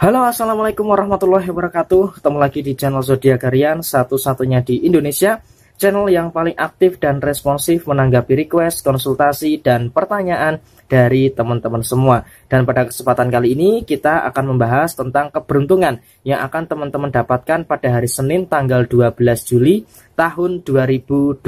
Halo assalamualaikum warahmatullahi wabarakatuh Ketemu lagi di channel Zodiac Harian Satu-satunya di Indonesia Channel yang paling aktif dan responsif Menanggapi request, konsultasi, dan pertanyaan Dari teman-teman semua Dan pada kesempatan kali ini Kita akan membahas tentang keberuntungan Yang akan teman-teman dapatkan pada hari Senin Tanggal 12 Juli tahun 2021.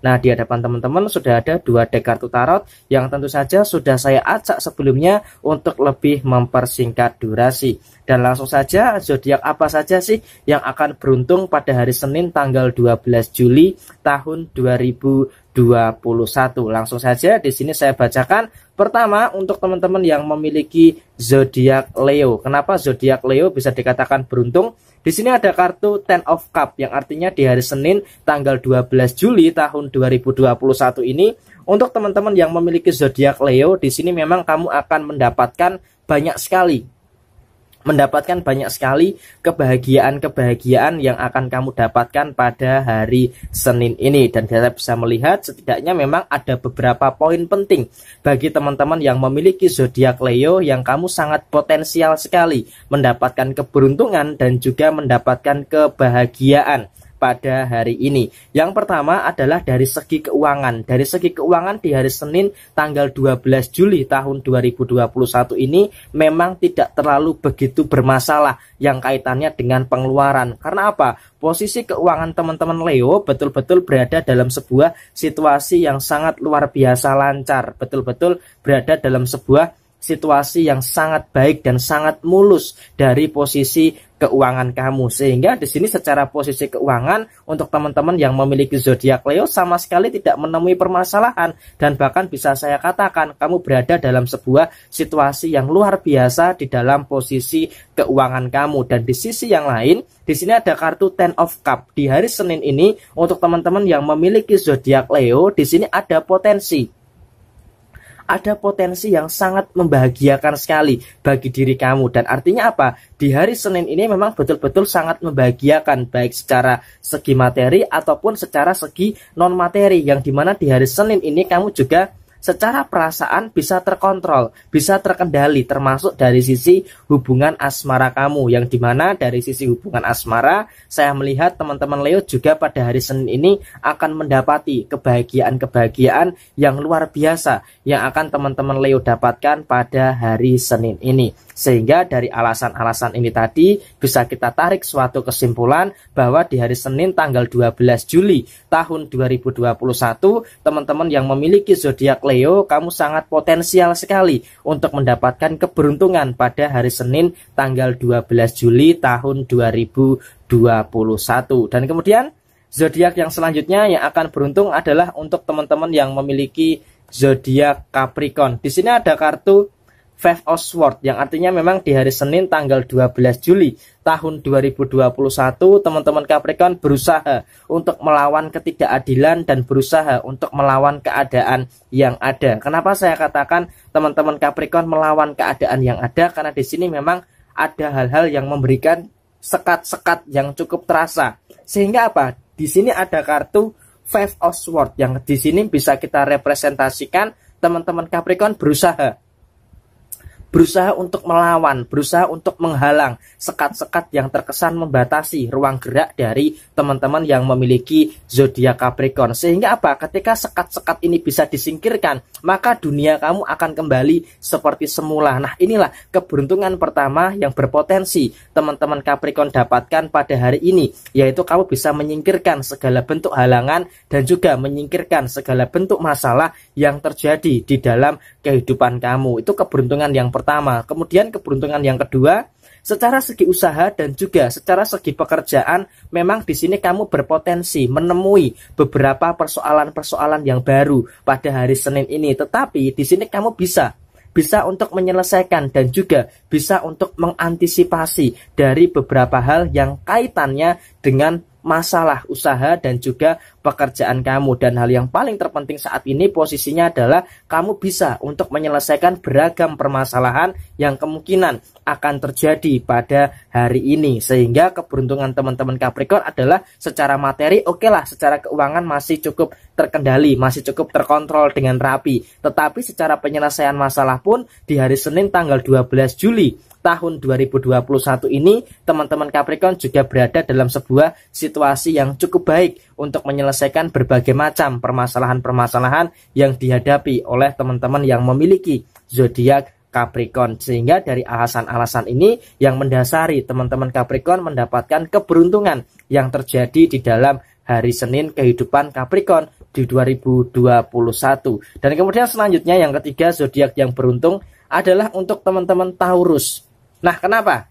Nah, di hadapan teman-teman sudah ada dua deck kartu tarot yang tentu saja sudah saya acak sebelumnya untuk lebih mempersingkat durasi. Dan langsung saja zodiak apa saja sih yang akan beruntung pada hari Senin tanggal 12 Juli tahun 2021. 21. Langsung saja di sini saya bacakan. Pertama untuk teman-teman yang memiliki zodiak Leo. Kenapa zodiak Leo bisa dikatakan beruntung? Di sini ada kartu Ten of Cup yang artinya di hari Senin tanggal 12 Juli tahun 2021 ini untuk teman-teman yang memiliki zodiak Leo di sini memang kamu akan mendapatkan banyak sekali mendapatkan banyak sekali kebahagiaan-kebahagiaan yang akan kamu dapatkan pada hari Senin ini dan kita bisa melihat setidaknya memang ada beberapa poin penting bagi teman-teman yang memiliki zodiak Leo yang kamu sangat potensial sekali mendapatkan keberuntungan dan juga mendapatkan kebahagiaan pada hari ini. Yang pertama adalah dari segi keuangan. Dari segi keuangan di hari Senin tanggal 12 Juli tahun 2021 ini memang tidak terlalu begitu bermasalah yang kaitannya dengan pengeluaran. Karena apa? Posisi keuangan teman-teman Leo betul-betul berada dalam sebuah situasi yang sangat luar biasa lancar. Betul-betul berada dalam sebuah situasi yang sangat baik dan sangat mulus dari posisi keuangan kamu. Sehingga di sini secara posisi keuangan untuk teman-teman yang memiliki zodiak Leo sama sekali tidak menemui permasalahan dan bahkan bisa saya katakan kamu berada dalam sebuah situasi yang luar biasa di dalam posisi keuangan kamu dan di sisi yang lain di sini ada kartu Ten of Cup di hari Senin ini untuk teman-teman yang memiliki zodiak Leo di sini ada potensi ada potensi yang sangat membahagiakan sekali bagi diri kamu dan artinya apa? Di hari Senin ini memang betul-betul sangat membahagiakan baik secara segi materi ataupun secara segi non materi yang dimana di hari Senin ini kamu juga secara perasaan bisa terkontrol, bisa terkendali termasuk dari sisi hubungan asmara kamu yang dimana dari sisi hubungan asmara saya melihat teman-teman Leo juga pada hari Senin ini akan mendapati kebahagiaan-kebahagiaan yang luar biasa yang akan teman-teman Leo dapatkan pada hari Senin ini. Sehingga dari alasan-alasan ini tadi bisa kita tarik suatu kesimpulan bahwa di hari Senin tanggal 12 Juli tahun 2021 teman-teman yang memiliki zodiak Leo, kamu sangat potensial sekali untuk mendapatkan keberuntungan pada hari Senin tanggal 12 Juli tahun 2021. Dan kemudian zodiak yang selanjutnya yang akan beruntung adalah untuk teman-teman yang memiliki zodiak Capricorn. Di sini ada kartu Five of Sword yang artinya memang di hari Senin tanggal 12 Juli tahun 2021 teman-teman Capricorn berusaha untuk melawan ketidakadilan dan berusaha untuk melawan keadaan yang ada. Kenapa saya katakan teman-teman Capricorn melawan keadaan yang ada karena di sini memang ada hal-hal yang memberikan sekat-sekat yang cukup terasa. Sehingga apa? Di sini ada kartu Five of Sword yang di sini bisa kita representasikan teman-teman Capricorn berusaha berusaha untuk melawan, berusaha untuk menghalang sekat-sekat yang terkesan membatasi ruang gerak dari teman-teman yang memiliki zodiak Capricorn. Sehingga apa? Ketika sekat-sekat ini bisa disingkirkan, maka dunia kamu akan kembali seperti semula. Nah, inilah keberuntungan pertama yang berpotensi teman-teman Capricorn dapatkan pada hari ini, yaitu kamu bisa menyingkirkan segala bentuk halangan dan juga menyingkirkan segala bentuk masalah yang terjadi di dalam kehidupan kamu. Itu keberuntungan yang pertama pertama. Kemudian keberuntungan yang kedua, secara segi usaha dan juga secara segi pekerjaan memang di sini kamu berpotensi menemui beberapa persoalan-persoalan yang baru pada hari Senin ini. Tetapi di sini kamu bisa bisa untuk menyelesaikan dan juga bisa untuk mengantisipasi dari beberapa hal yang kaitannya dengan masalah usaha dan juga pekerjaan kamu dan hal yang paling terpenting saat ini posisinya adalah kamu bisa untuk menyelesaikan beragam permasalahan yang kemungkinan akan terjadi pada hari ini sehingga keberuntungan teman-teman Capricorn adalah secara materi oke okay lah secara keuangan masih cukup terkendali masih cukup terkontrol dengan rapi tetapi secara penyelesaian masalah pun di hari Senin tanggal 12 Juli tahun 2021 ini teman-teman Capricorn juga berada dalam sebuah situasi yang cukup baik untuk menyelesaikan berbagai macam permasalahan-permasalahan yang dihadapi oleh teman-teman yang memiliki zodiak Capricorn sehingga dari alasan-alasan ini yang mendasari teman-teman Capricorn mendapatkan keberuntungan yang terjadi di dalam hari Senin kehidupan Capricorn di 2021 dan kemudian selanjutnya yang ketiga zodiak yang beruntung adalah untuk teman-teman Taurus Nah, kenapa?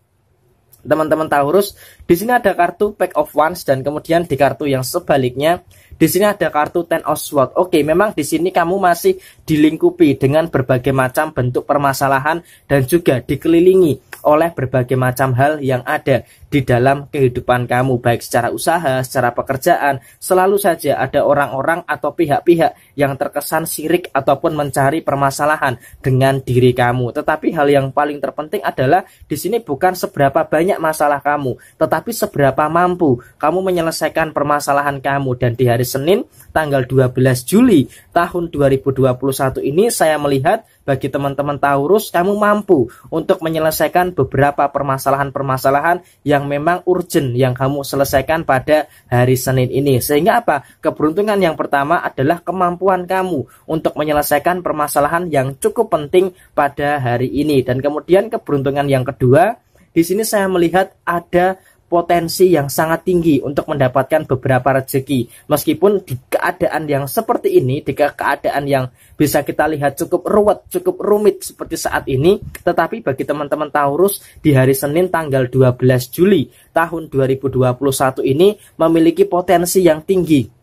Teman-teman Taurus, di sini ada kartu Pack of Wands dan kemudian di kartu yang sebaliknya di sini ada kartu Ten of Swords. Oke, memang di sini kamu masih dilingkupi dengan berbagai macam bentuk permasalahan dan juga dikelilingi oleh berbagai macam hal yang ada di dalam kehidupan kamu baik secara usaha, secara pekerjaan, selalu saja ada orang-orang atau pihak-pihak yang terkesan sirik ataupun mencari permasalahan dengan diri kamu. Tetapi hal yang paling terpenting adalah di sini bukan seberapa banyak masalah kamu, tetapi seberapa mampu kamu menyelesaikan permasalahan kamu dan di hari Senin tanggal 12 Juli tahun 2021 ini saya melihat bagi teman-teman Taurus kamu mampu untuk menyelesaikan beberapa permasalahan-permasalahan yang memang urgent yang kamu selesaikan pada hari Senin ini. Sehingga apa? Keberuntungan yang pertama adalah kemampuan kamu untuk menyelesaikan permasalahan yang cukup penting pada hari ini dan kemudian keberuntungan yang kedua di sini saya melihat ada potensi yang sangat tinggi untuk mendapatkan beberapa rezeki. Meskipun di keadaan yang seperti ini, di keadaan yang bisa kita lihat cukup ruwet, cukup rumit seperti saat ini, tetapi bagi teman-teman Taurus di hari Senin tanggal 12 Juli tahun 2021 ini memiliki potensi yang tinggi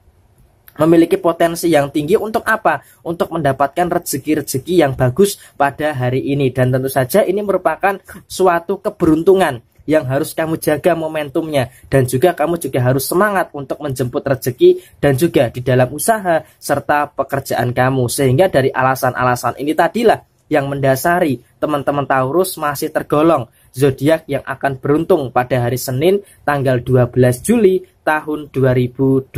memiliki potensi yang tinggi untuk apa? Untuk mendapatkan rezeki-rezeki yang bagus pada hari ini dan tentu saja ini merupakan suatu keberuntungan yang harus kamu jaga momentumnya dan juga kamu juga harus semangat untuk menjemput rezeki dan juga di dalam usaha serta pekerjaan kamu sehingga dari alasan-alasan ini tadilah yang mendasari teman-teman Taurus masih tergolong zodiak yang akan beruntung pada hari Senin tanggal 12 Juli tahun 2021.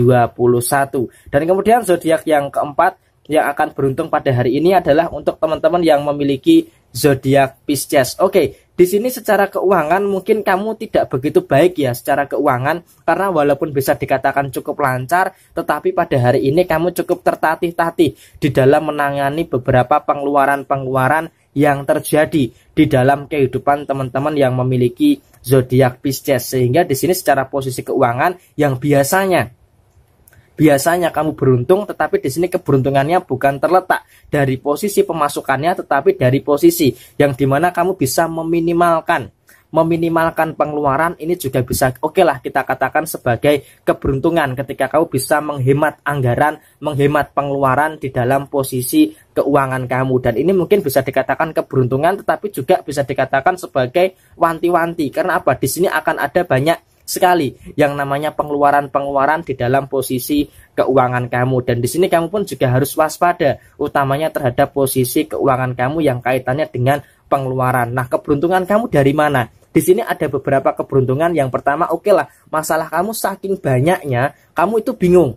Dan kemudian zodiak yang keempat yang akan beruntung pada hari ini adalah untuk teman-teman yang memiliki zodiak Pisces. Oke, di sini secara keuangan mungkin kamu tidak begitu baik ya secara keuangan karena walaupun bisa dikatakan cukup lancar tetapi pada hari ini kamu cukup tertatih-tatih di dalam menangani beberapa pengeluaran-pengeluaran yang terjadi di dalam kehidupan teman-teman yang memiliki zodiak Pisces sehingga di sini secara posisi keuangan yang biasanya Biasanya kamu beruntung, tetapi di sini keberuntungannya bukan terletak dari posisi pemasukannya, tetapi dari posisi yang dimana kamu bisa meminimalkan meminimalkan pengeluaran ini juga bisa oke okay lah kita katakan sebagai keberuntungan ketika kamu bisa menghemat anggaran, menghemat pengeluaran di dalam posisi keuangan kamu dan ini mungkin bisa dikatakan keberuntungan tetapi juga bisa dikatakan sebagai wanti-wanti karena apa di sini akan ada banyak sekali yang namanya pengeluaran-pengeluaran di dalam posisi keuangan kamu dan di sini kamu pun juga harus waspada utamanya terhadap posisi keuangan kamu yang kaitannya dengan pengeluaran. Nah, keberuntungan kamu dari mana? Di sini ada beberapa keberuntungan. Yang pertama, oke okay lah, masalah kamu saking banyaknya, kamu itu bingung.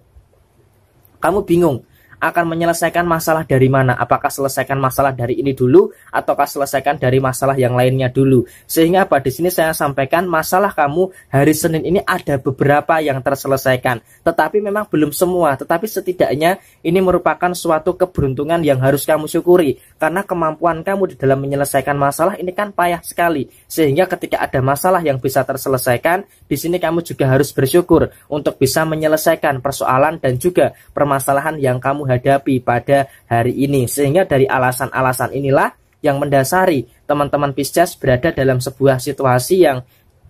Kamu bingung akan menyelesaikan masalah dari mana. Apakah selesaikan masalah dari ini dulu ataukah selesaikan dari masalah yang lainnya dulu. Sehingga apa di sini saya sampaikan masalah kamu hari Senin ini ada beberapa yang terselesaikan. Tetapi memang belum semua, tetapi setidaknya ini merupakan suatu keberuntungan yang harus kamu syukuri karena kemampuan kamu di dalam menyelesaikan masalah ini kan payah sekali. Sehingga ketika ada masalah yang bisa terselesaikan, di sini kamu juga harus bersyukur untuk bisa menyelesaikan persoalan dan juga permasalahan yang kamu hadapi pada hari ini. Sehingga dari alasan-alasan inilah yang mendasari teman-teman Pisces berada dalam sebuah situasi yang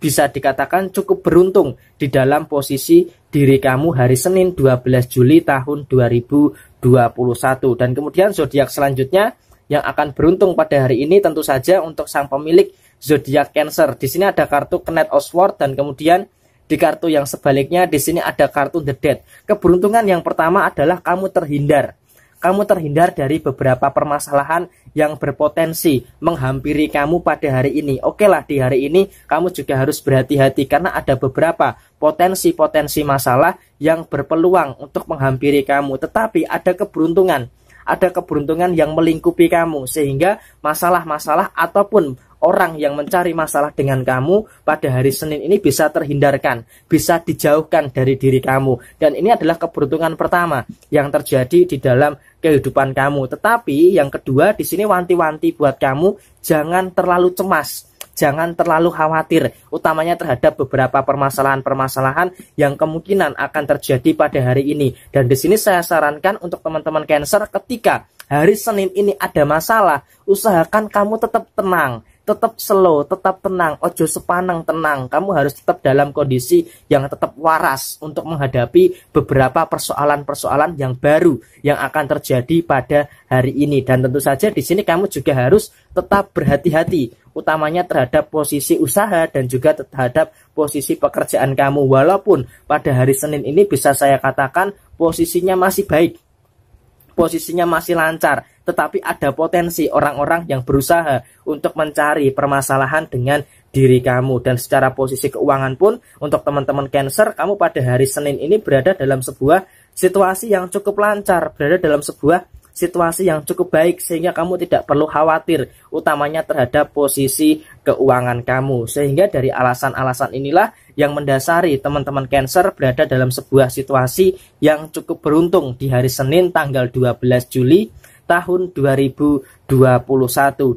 bisa dikatakan cukup beruntung di dalam posisi diri kamu hari Senin 12 Juli tahun 2021 dan kemudian zodiak selanjutnya yang akan beruntung pada hari ini tentu saja untuk sang pemilik zodiak Cancer. Di sini ada kartu Knight of Swords dan kemudian di kartu yang sebaliknya di sini ada kartu The Dead. Keberuntungan yang pertama adalah kamu terhindar. Kamu terhindar dari beberapa permasalahan yang berpotensi menghampiri kamu pada hari ini. Oke lah di hari ini kamu juga harus berhati-hati karena ada beberapa potensi-potensi masalah yang berpeluang untuk menghampiri kamu. Tetapi ada keberuntungan ada keberuntungan yang melingkupi kamu sehingga masalah-masalah ataupun orang yang mencari masalah dengan kamu pada hari Senin ini bisa terhindarkan, bisa dijauhkan dari diri kamu. Dan ini adalah keberuntungan pertama yang terjadi di dalam kehidupan kamu. Tetapi yang kedua di sini wanti-wanti buat kamu jangan terlalu cemas. Jangan terlalu khawatir, utamanya terhadap beberapa permasalahan-permasalahan yang kemungkinan akan terjadi pada hari ini. Dan di sini saya sarankan untuk teman-teman Cancer ketika hari Senin ini ada masalah, usahakan kamu tetap tenang, tetap slow, tetap tenang, ojo sepaneng tenang. Kamu harus tetap dalam kondisi yang tetap waras untuk menghadapi beberapa persoalan-persoalan yang baru yang akan terjadi pada hari ini. Dan tentu saja di sini kamu juga harus tetap berhati-hati, utamanya terhadap posisi usaha dan juga terhadap posisi pekerjaan kamu. Walaupun pada hari Senin ini bisa saya katakan posisinya masih baik, posisinya masih lancar, tetapi ada potensi orang-orang yang berusaha untuk mencari permasalahan dengan diri kamu dan secara posisi keuangan pun untuk teman-teman Cancer kamu pada hari Senin ini berada dalam sebuah situasi yang cukup lancar, berada dalam sebuah situasi yang cukup baik sehingga kamu tidak perlu khawatir utamanya terhadap posisi keuangan kamu. Sehingga dari alasan-alasan inilah yang mendasari teman-teman Cancer berada dalam sebuah situasi yang cukup beruntung di hari Senin tanggal 12 Juli tahun 2021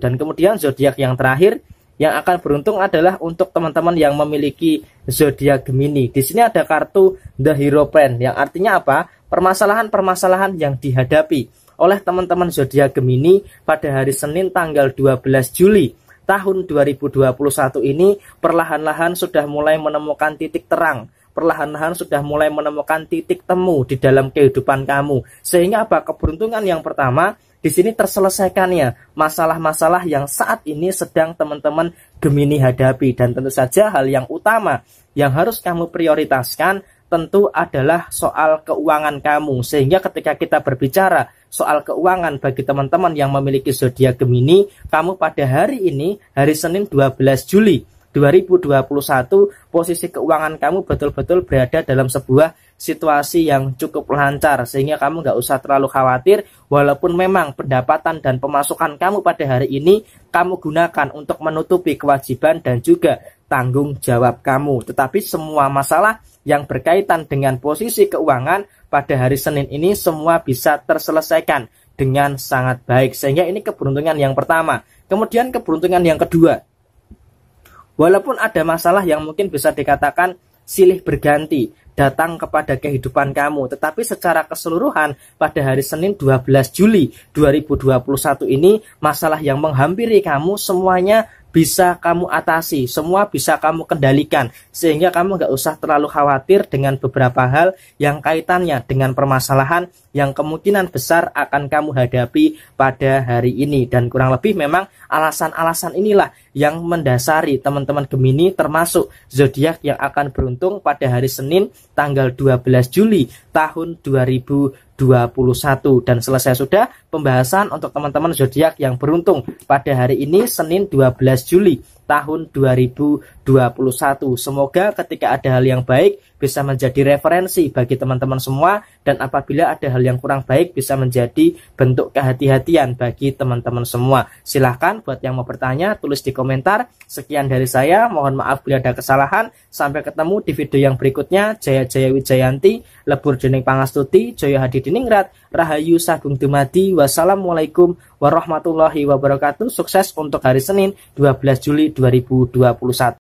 dan kemudian zodiak yang terakhir yang akan beruntung adalah untuk teman-teman yang memiliki zodiak Gemini. Di sini ada kartu The Hero Plan yang artinya apa? Permasalahan-permasalahan yang dihadapi oleh teman-teman zodiak Gemini pada hari Senin tanggal 12 Juli tahun 2021 ini perlahan-lahan sudah mulai menemukan titik terang, perlahan-lahan sudah mulai menemukan titik temu di dalam kehidupan kamu. Sehingga apa? Keberuntungan yang pertama di sini terselesaikannya masalah-masalah yang saat ini sedang teman-teman Gemini hadapi dan tentu saja hal yang utama yang harus kamu prioritaskan tentu adalah soal keuangan kamu sehingga ketika kita berbicara soal keuangan bagi teman-teman yang memiliki zodiak Gemini, kamu pada hari ini, hari Senin 12 Juli 2021, posisi keuangan kamu betul-betul berada dalam sebuah situasi yang cukup lancar sehingga kamu nggak usah terlalu khawatir walaupun memang pendapatan dan pemasukan kamu pada hari ini kamu gunakan untuk menutupi kewajiban dan juga tanggung jawab kamu tetapi semua masalah yang berkaitan dengan posisi keuangan pada hari Senin ini semua bisa terselesaikan dengan sangat baik. Sehingga ini keberuntungan yang pertama. Kemudian keberuntungan yang kedua. Walaupun ada masalah yang mungkin bisa dikatakan silih berganti datang kepada kehidupan kamu. Tetapi secara keseluruhan pada hari Senin 12 Juli 2021 ini masalah yang menghampiri kamu semuanya bisa kamu atasi, semua bisa kamu kendalikan, sehingga kamu nggak usah terlalu khawatir dengan beberapa hal yang kaitannya dengan permasalahan yang kemungkinan besar akan kamu hadapi pada hari ini dan kurang lebih memang alasan-alasan inilah yang mendasari teman-teman Gemini termasuk zodiak yang akan beruntung pada hari Senin tanggal 12 Juli tahun 2021 dan selesai sudah pembahasan untuk teman-teman zodiak yang beruntung pada hari ini Senin 12 Juli tahun 2021. Semoga ketika ada hal yang baik bisa menjadi referensi bagi teman-teman semua dan apabila ada hal yang kurang baik bisa menjadi bentuk kehati-hatian bagi teman-teman semua. Silahkan buat yang mau bertanya tulis di komentar. Sekian dari saya, mohon maaf bila ada kesalahan. Sampai ketemu di video yang berikutnya. Jaya Jaya Wijayanti, Lebur Jening Pangastuti, Joyo Hadi Diningrat, Rahayu Sagung Dumadi. Wassalamualaikum warahmatullahi wabarakatuh. Sukses untuk hari Senin 12 Juli 2021.